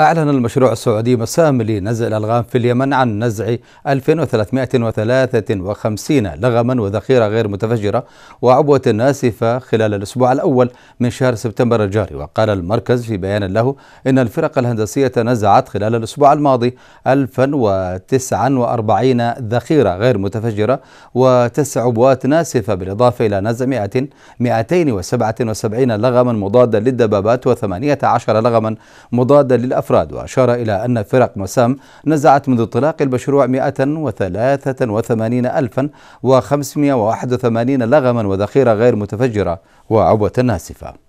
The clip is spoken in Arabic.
أعلن المشروع السعودي مسام لنزع الألغام في اليمن عن نزع 2353 لغما وذخيرة غير متفجرة وعبوة ناسفة خلال الأسبوع الأول من شهر سبتمبر الجاري وقال المركز في بيان له إن الفرق الهندسية نزعت خلال الأسبوع الماضي 1049 ذخيرة غير متفجرة وتسع عبوات ناسفة بالإضافة إلى نزع 277 لغما مضادا للدبابات و18 لغما مضادا للأفضل الأفراد وأشار إلى أن فرق مسام نزعت منذ انطلاق المشروع 183581 لغما وذخيرة غير متفجرة وعبوة ناسفة